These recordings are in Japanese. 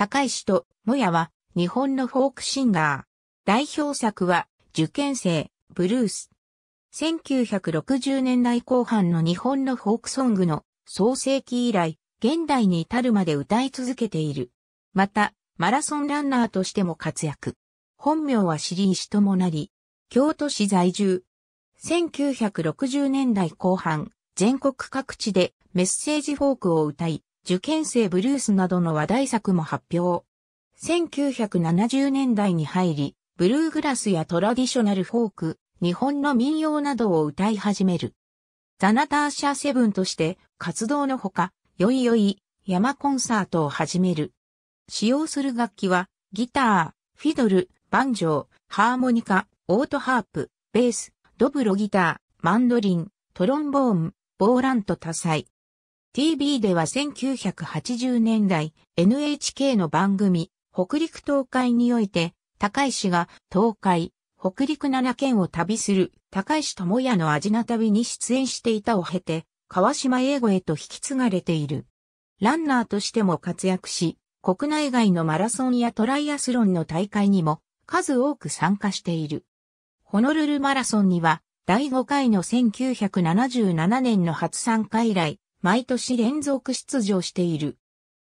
高石ともやは日本のフォークシンガー。代表作は受験生、ブルース。1960年代後半の日本のフォークソングの創世期以来、現代に至るまで歌い続けている。また、マラソンランナーとしても活躍。本名はシリーシともなり、京都市在住。1960年代後半、全国各地でメッセージフォークを歌い、受験生ブルースなどの話題作も発表。1970年代に入り、ブルーグラスやトラディショナルフォーク、日本の民謡などを歌い始める。ザナターシャセブンとして活動のほか、よいよい、山コンサートを始める。使用する楽器は、ギター、フィドル、バンジョー、ハーモニカ、オートハープ、ベース、ドブロギター、マンドリン、トロンボーン、ボーランと多彩。TV では1980年代 NHK の番組北陸東海において高石が東海、北陸7県を旅する高石智也のアジナ旅に出演していたを経て川島英語へと引き継がれている。ランナーとしても活躍し国内外のマラソンやトライアスロンの大会にも数多く参加している。ホノルルマラソンには第5回の1977年の初参加以来、毎年連続出場している。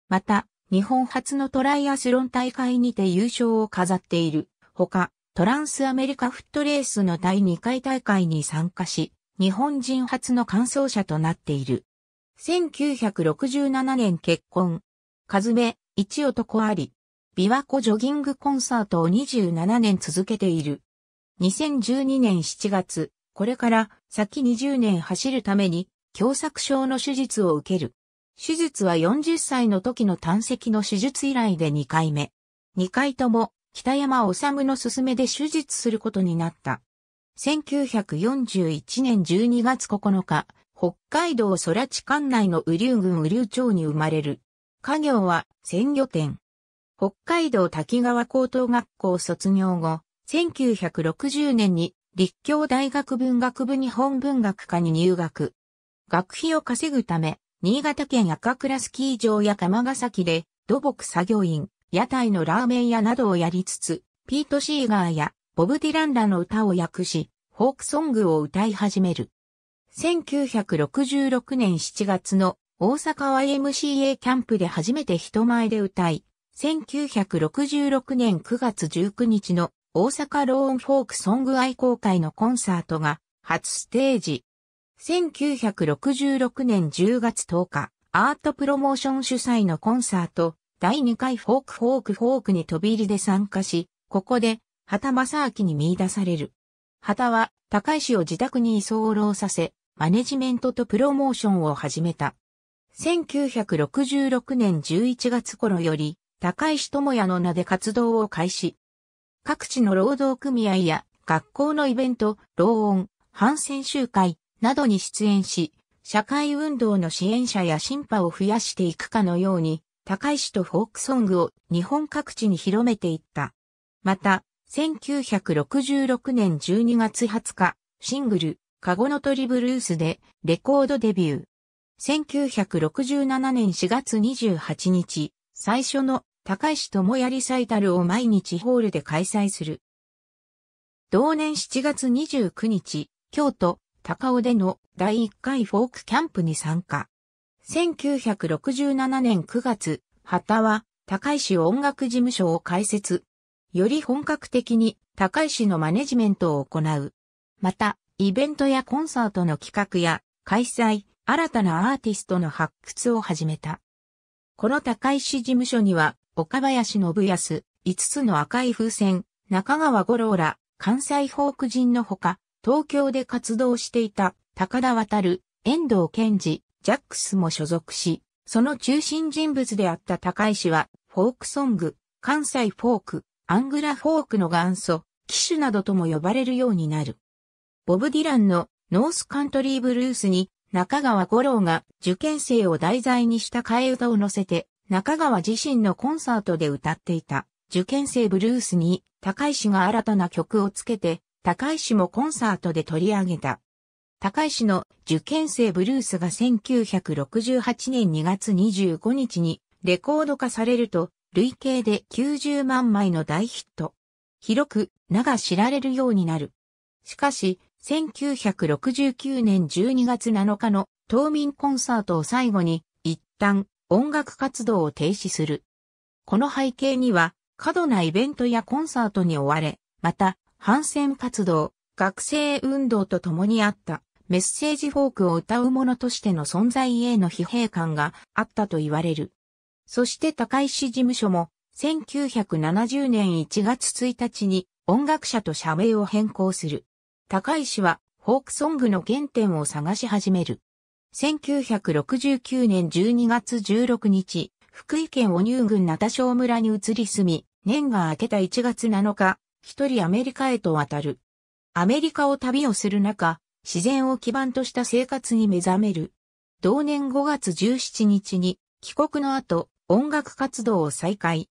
また、日本初のトライアスロン大会にて優勝を飾っている。ほか、トランスアメリカフットレースの第2回大会に参加し、日本人初の完走者となっている。1967年結婚。かずめ、一男あり。琵琶湖ジョギングコンサートを27年続けている。2012年7月、これから先20年走るために狭窄症の手術を受ける。手術は40歳の時の胆石の手術以来で2回目。2回とも北山治の勧めで手術することになった。1941年12月9日、北海道空地管内の雨竜郡雨竜町に生まれる。家業は鮮魚店。北海道滝川高等学校卒業後、1960年に立教大学文学部日本文学科に入学。学費を稼ぐため、新潟県赤倉スキー場や玉ヶ崎で土木作業員、屋台のラーメン屋などをやりつつ、ピート・シーガーやボブ・ディランらの歌を訳し、フォークソングを歌い始める。1966年7月の大阪 YMCA キャンプで初めて人前で歌い、1966年9月19日の大阪ローンフォークソング愛好会のコンサートが初ステージ1966年10月10日、アートプロモーション主催のコンサート、第2回フォークフォークフォークに飛び入りで参加し、ここで、畑正明に見出される。畑は、高石を自宅に居候させ、マネジメントとプロモーションを始めた。1966年11月頃より、高石智也の名で活動を開始。各地の労働組合や学校のイベント、労音、反戦集会、などに出演し、社会運動の支援者や審判を増やしていくかのように、高石とフォークソングを日本各地に広めていった。また、1966年12月20日、シングル、カゴの鳥ブルースでレコードデビュー。1967年4月28日、最初の高石智也リサイタルを毎日ホールで開催する。同年7月29日、京都、高尾での第1回フォークキャンプに参加。1967年9月、旗は高井市音楽事務所を開設。より本格的に高井市のマネジメントを行う。また、イベントやコンサートの企画や開催、新たなアーティストの発掘を始めた。この高井市事務所には、岡林信康、5つの赤い風船、中川五郎ら、関西フォーク人のほか、東京で活動していた高田渡る、遠藤健二、ジャックスも所属し、その中心人物であった高石は、フォークソング、関西フォーク、アングラフォークの元祖、騎手などとも呼ばれるようになる。ボブ・ディランのノースカントリーブルースに中川五郎が受験生を題材にした替え歌を載せて中川自身のコンサートで歌っていた受験生ブルースに高石が新たな曲をつけて高石もコンサートで取り上げた。高石の受験生ブルースが1968年2月25日にレコード化されると、累計で90万枚の大ヒット。広く名が知られるようになる。しかし、1969年12月7日の冬民コンサートを最後に、一旦音楽活動を停止する。この背景には、過度なイベントやコンサートに追われ、また、反戦活動、学生運動と共にあったメッセージフォークを歌う者としての存在への疲弊感があったと言われる。そして高石事務所も1970年1月1日に音楽者と社名を変更する。高石はフォークソングの原点を探し始める。1969年12月16日、福井県お乳郡名田小村に移り住み、年が明けた1月7日、一人アメリカへと渡る。アメリカを旅をする中、自然を基盤とした生活に目覚める。同年5月17日に帰国の後、音楽活動を再開。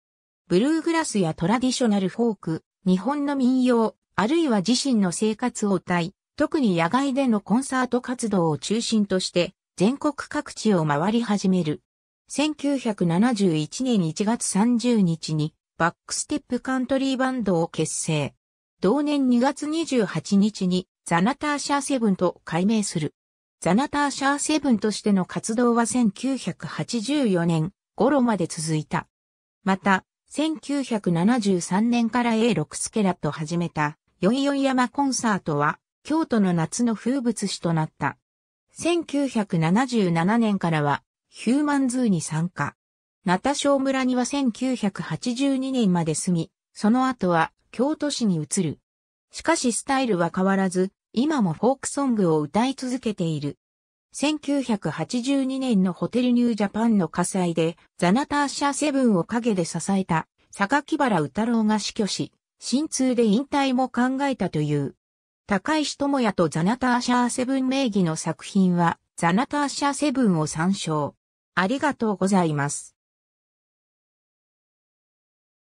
ブルーグラスやトラディショナルフォーク、日本の民謡、あるいは自身の生活を歌い、特に野外でのコンサート活動を中心として、全国各地を回り始める。1971年1月30日に、バックステップカントリーバンドを結成。同年2月28日にザナターシャーセブンと改名する。ザナターシャーセブンとしての活動は1984年頃まで続いた。また、1973年から A6 スケラと始めたヨイヨ4山コンサートは京都の夏の風物詩となった。1977年からはヒューマンズーに参加。ナタ小村には1982年まで住み、その後は京都市に移る。しかしスタイルは変わらず、今もフォークソングを歌い続けている。1982年のホテルニュージャパンの火災で、ザナターシャセブンを陰で支えた、榊原宇太郎が死去し、心痛で引退も考えたという。高石智也とザナターシャーセブン名義の作品は、ザナターシャーセブンを参照。ありがとうございます。